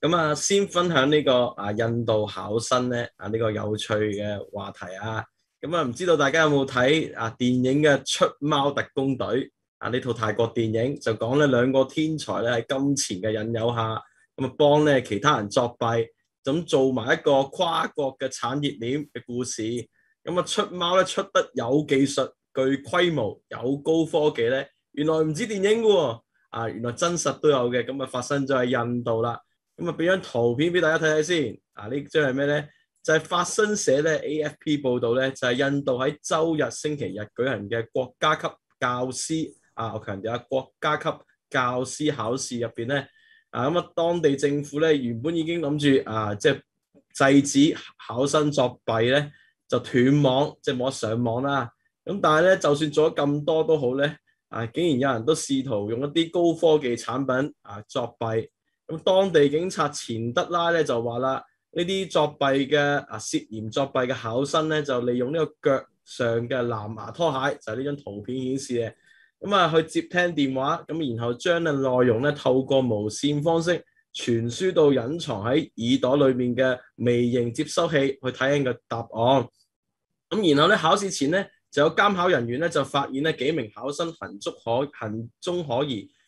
咁啊，先分享呢個啊印度考生咧啊呢個有趣嘅話題啊。咁啊，唔知道大家有冇睇啊電影嘅《出貓特工隊》啊呢套泰國電影，就講咧兩個天才咧喺金錢嘅引誘下，咁啊幫咧其他人作弊，咁做埋一個跨國嘅產業鏈嘅故事。咁啊出貓咧出得有技術、具規模、有高科技咧，原來唔止電影嘅喎啊，原來真實都有嘅。咁啊發生咗喺印度啦。咁啊，俾張圖片俾大家睇睇先。啊，呢張係咩咧？就係法新社咧，AFP 報道咧，就係印度喺周日星期日舉行嘅國家級教師啊，我强调啊，国家级教师考試入边咧啊，咁啊，當地政府咧原本已經諗住啊，即係制止考生作弊咧，就斷網，即係冇得上網啦。咁但係咧，就算做咗咁多都好咧，啊，竟然有人都試圖用一啲高科技產品啊作弊。咁當地警察錢德拉咧就話啦，呢啲作弊嘅啊涉嫌作弊嘅考生咧，就利用呢個腳上嘅藍牙拖鞋，就係呢張圖片顯示嘅，咁啊去接聽電話，咁然後將呢內容咧透過無線方式傳輸到隱藏喺耳朵裏面嘅微型接收器去睇緊個答案。咁然後咧考試前咧就有監考人員咧就發現咧幾名考生行足可行痕蹤可疑。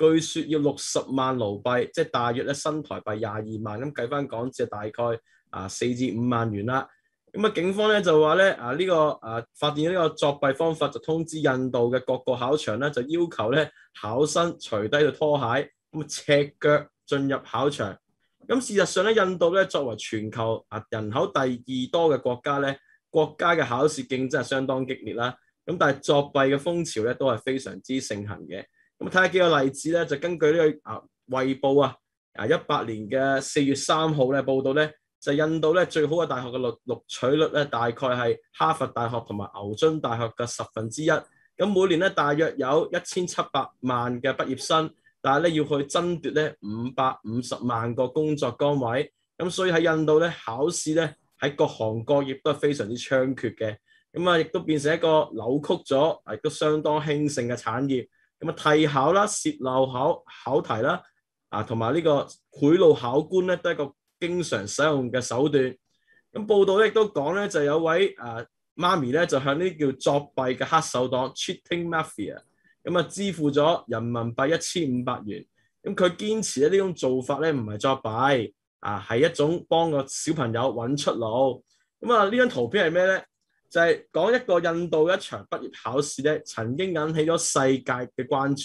據說要六十萬盧幣，即係大約咧新台幣廿二萬，咁計翻港紙大概啊四至五萬元啦。咁啊，警方咧就話咧啊呢個啊發現呢個作弊方法，就通知印度嘅各個考場咧，就要求咧考生除低對拖鞋，咁赤腳進入考場。咁事實上咧，印度咧作為全球啊人口第二多嘅國家咧，國家嘅考試競爭係相當激烈啦。咁但係作弊嘅風潮咧都係非常之盛行嘅。咁睇下幾個例子咧，就根據呢個啊《衞報》啊，啊一八年嘅四月三號咧，報道咧就印度咧最好嘅大學嘅錄錄取率咧，大概係哈佛大學同埋牛津大學嘅十分之一。咁每年咧大約有一千七百萬嘅畢業生，但系咧要去爭奪咧五百五十萬個工作崗位。咁所以喺印度咧考試咧喺各行各業都係非常之猖獗嘅。咁啊，亦都變成一個扭曲咗，亦都相當興盛嘅產業。咁啊替考啦、泄漏考考题啦啊，同埋呢個賄賂考官咧，都係一個經常使用嘅手段。咁報道咧都講咧，就有位啊媽咪咧，就向呢叫作弊嘅黑手黨 （cheating mafia） 咁啊支付咗人民幣一千五百元。咁佢堅持咧呢種做法咧唔係作弊啊，係一種幫個小朋友揾出路。咁啊呢張圖片係咩咧？就係講一個印度一場畢業考試咧，曾經引起咗世界嘅關注。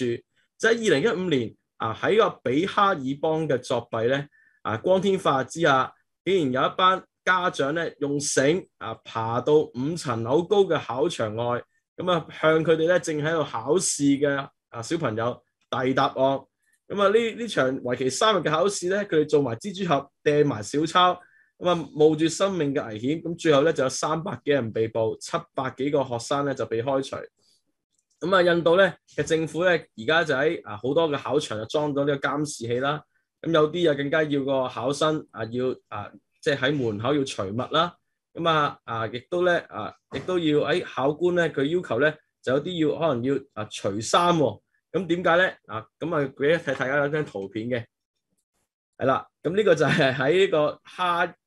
即喺二零一五年啊，喺個比哈爾邦嘅作弊咧啊，光天化日之下，竟然有一班家長咧用繩啊爬到五層樓高嘅考場外，咁啊向佢哋咧正喺度考試嘅啊小朋友遞答案。咁啊呢呢場維期三日嘅考試咧，佢哋做埋蜘蛛俠掟埋小抄。咁啊冒住生命嘅危險，咁最後咧就有三百幾人被捕，七百幾個學生咧就被開除。咁啊，印度咧嘅政府咧而家就喺啊好多嘅考場就裝咗呢個監視器啦。咁有啲啊更加要個考生啊要啊即係喺門口要除物啦。咁啊啊亦都咧啊亦都要喺考官咧佢要求咧就有啲要可能要啊除衫喎。咁點解咧啊咁啊俾睇大家有張圖片嘅係啦。咁呢個就係喺呢個哈。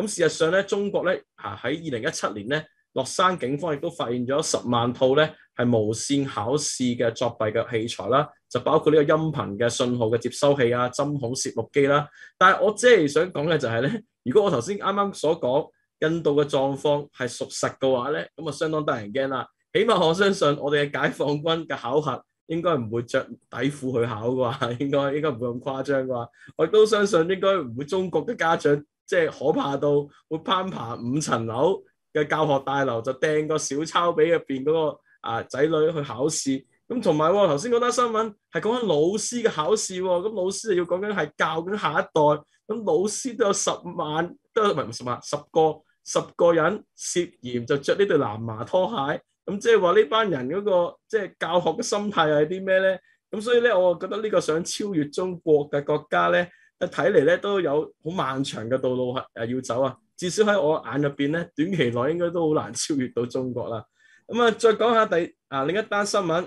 咁事實上咧，中國咧啊喺二零一七年咧，洛山警方亦都發現咗十萬套咧係無線考試嘅作弊嘅器材啦，就包括呢個音頻嘅信號嘅接收器啊、針孔攝錄機啦。但系我即係想講嘅就係咧，如果我頭先啱啱所講印度嘅狀況係屬實嘅話咧，咁啊相當得人驚啦。起碼我相信我哋嘅解放軍嘅考核應該唔會着底褲去考啩，應該應該唔會咁誇張啩。我都相信應該唔會中國嘅家長。即係可怕到會攀爬五層樓嘅教學大樓，就掟個小抄俾入邊嗰個啊仔女去考試。咁同埋喎，頭先嗰單新聞係講緊老師嘅考試喎。咁老師就要講緊係教緊下一代。咁老師都有十萬，都唔係唔十萬，十個十個人涉嫌就着呢對藍麻拖鞋。咁即係話呢班人嗰個即係教學嘅心態係啲咩咧？咁所以咧，我覺得呢個想超越中國嘅國家咧。睇嚟咧都有好漫長嘅道路系诶要走啊！至少喺我眼入边咧，短期內應該都好難超越到中國啦。咁啊，再講下第啊另一單新聞，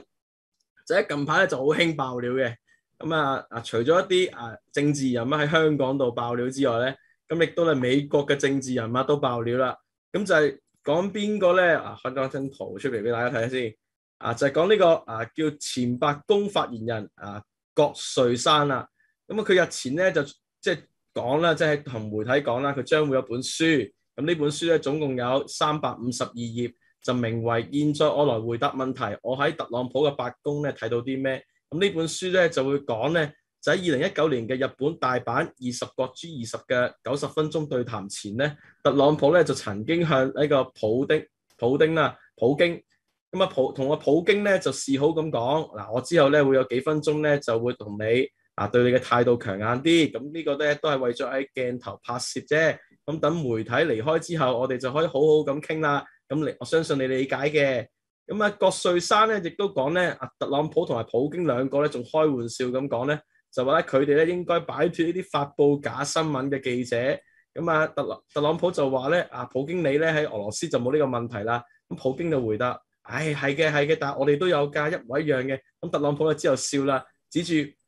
就喺近排咧就好興爆料嘅。咁啊啊，除咗一啲啊政治人物喺香港度爆料之外咧，咁亦都係美國嘅政治人物都爆料啦。咁就係講邊個咧？啊，開多张圖出嚟俾大家睇下先。啊，就係講呢個啊叫前白公發言人啊郭瑞山啦。咁啊，佢日前咧就即系講啦，即係同媒體講啦，佢將會有本書。咁呢本書咧總共有三百五十二頁，就名為《現在我來回答問題》，我喺特朗普嘅白宫咧睇到啲咩？咁呢本書咧就會講咧，就喺二零一九年嘅日本大阪二十国 G 二十嘅九十分鐘對談前咧，特朗普咧就曾經向呢個普丁、普丁啦，普京咁啊普同阿普京咧就示好咁講嗱，我之後咧會有幾分鐘咧就會同你。啊，對你嘅態度強硬啲，咁呢個咧都係為咗喺鏡頭拍攝啫。咁等媒體離開之後，我哋就可以好好咁傾啦。咁你我相信你理解嘅。咁啊，郭瑞山咧亦都講咧，啊特朗普同埋普京兩個咧仲開玩笑咁講咧，就話咧佢哋咧應該擺脱呢啲發布假新聞嘅記者。咁啊，特特朗普就話咧，啊普京你咧喺俄羅斯就冇呢個問題啦。咁普京就回答：，唉，係嘅，係嘅，但我哋都有㗎，一模一樣嘅。咁特朗普咧之後笑啦，指住。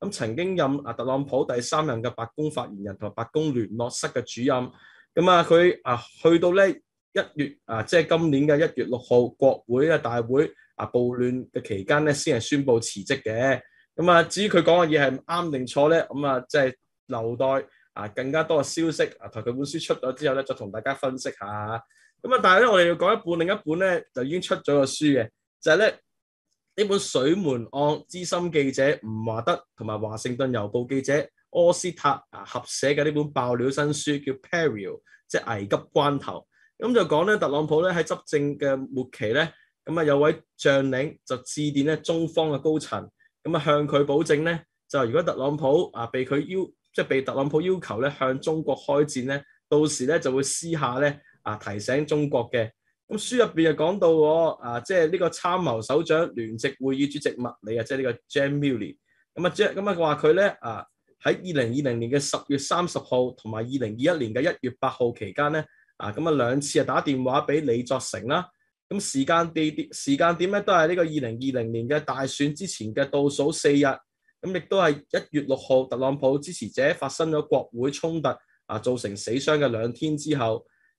咁曾經任啊特朗普第三任嘅白宮發言人同埋白宮聯絡室嘅主任，咁啊佢啊去到咧一月啊即係今年嘅一月六號國會嘅大會啊暴亂嘅期間咧先係宣布辭職嘅。咁啊至於佢講嘅嘢係唔啱定錯咧，咁啊即係留待啊更加多嘅消息啊同佢本書出咗之後咧，再同大家分析下。咁啊但係咧我哋要講一半，另一本咧就已經出咗個書嘅，就係咧。呢本《水門案》资深記者吳華德同埋華盛頓郵報記者柯斯塔啊合寫嘅呢本爆料新書叫《Peril》，即係危急關頭。咁就講咧，特朗普咧喺執政嘅末期咧，咁啊有位將領就致電咧中方嘅高層，咁啊向佢保證咧，就如果特朗普啊被佢要，即係被特朗普要求咧向中國開战咧，到時咧就會私下咧啊提醒中國嘅。咁書入邊又講到喎，啊，即係呢個參謀首長聯席會議主席麥理啊，即係呢個 j a m e Milly。咁啊 j e 咁啊話佢咧啊，喺二零二零年嘅十月三十號同埋二零二一年嘅一月八號期間咧啊，咁啊兩次啊打電話俾李作成啦。咁時間地點時間點咧，都係呢個二零二零年嘅大選之前嘅倒數四日。咁亦都係一月六號，特朗普支持者發生咗國會衝突啊，造成死傷嘅兩天之後。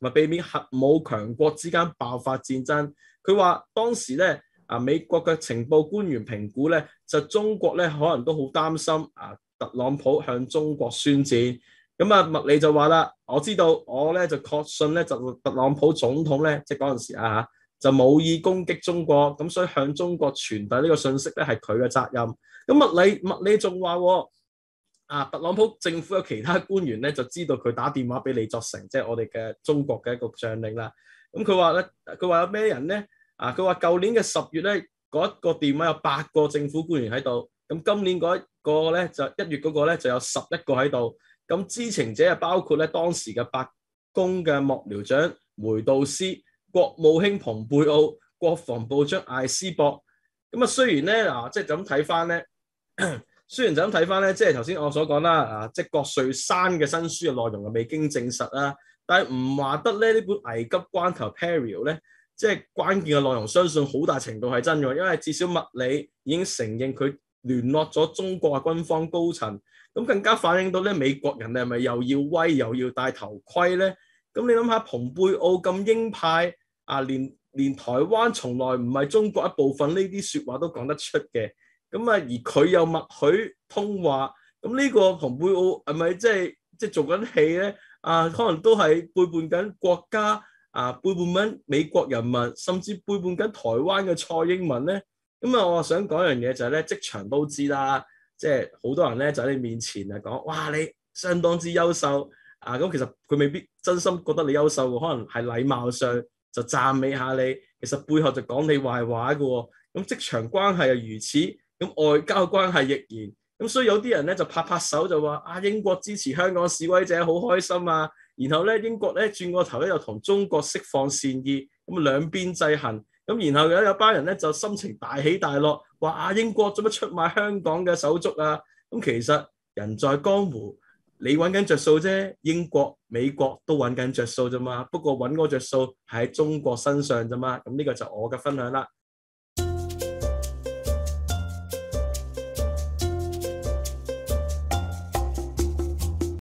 同埋避免核武强国之间爆发战争，佢话当时咧啊，美国嘅情报官员评估咧，就中国咧可能都好担心啊，特朗普向中国宣战。咁啊，麦里就话啦，我知道我咧就确信咧，就特朗普总统咧，即系嗰阵时啊吓，就冇意攻击中国，咁所以向中国传递呢个信息咧系佢嘅责任。咁麦里麦里仲话喎。啊！特朗普政府有其他官員咧，就知道佢打電話俾李作成，即係我哋嘅中國嘅一個將領啦。咁佢話咧，佢話有咩人咧？啊！佢話舊年嘅十月咧，嗰一個電話有八個政府官員喺度。咁今年嗰個咧就一月嗰個咧就有十一個喺度。咁知情者啊，包括咧當時嘅白宮嘅幕僚長梅杜斯、國務卿蓬佩奧、國防部長艾斯博。咁啊，雖然咧嗱，即係咁睇翻咧。雖然就咁睇翻咧，即係頭先我所講啦，啊，即係郭瑞山嘅新書嘅內容啊，未經證實啦，但係唔話得咧呢本危急關頭 period 咧，即係關鍵嘅內容，相信好大程度係真嘅，因為至少物理已經承認佢聯絡咗中國嘅軍方高層，咁更加反映到咧美國人係咪又要威又要戴頭盔咧？咁你諗下蓬佩奧咁鷹派啊，連連台灣從來唔係中國一部分呢啲説話都講得出嘅。咁啊，而佢又默許通話，咁呢個同貝奧係咪即係即係做緊戲咧？啊，可能都係背叛緊國家啊，背叛緊美國人民，甚至背叛緊台灣嘅蔡英文咧。咁啊，我想講樣嘢就係咧，職場都知啦，即係好多人咧就喺你面前啊講，哇，你相當之優秀啊！咁其實佢未必真心覺得你優秀可能係禮貌上就讚美下你，其實背後就講你壞話嘅。咁職場關係又如此。咁外交關係亦然，咁所以有啲人咧就拍拍手就话啊英國支持香港示威者好開心啊，然後咧英國咧轉個頭咧又同中國釋放善意，咁兩邊制衡，咁然後咧有班人咧就心情大起大落，話啊英國做乜出賣香港嘅手足啊？咁其實人在江湖，你揾緊着數啫，英國、美國都揾緊着數啫嘛，不過揾嗰着數喺中國身上啫嘛，咁呢個就我嘅分享啦。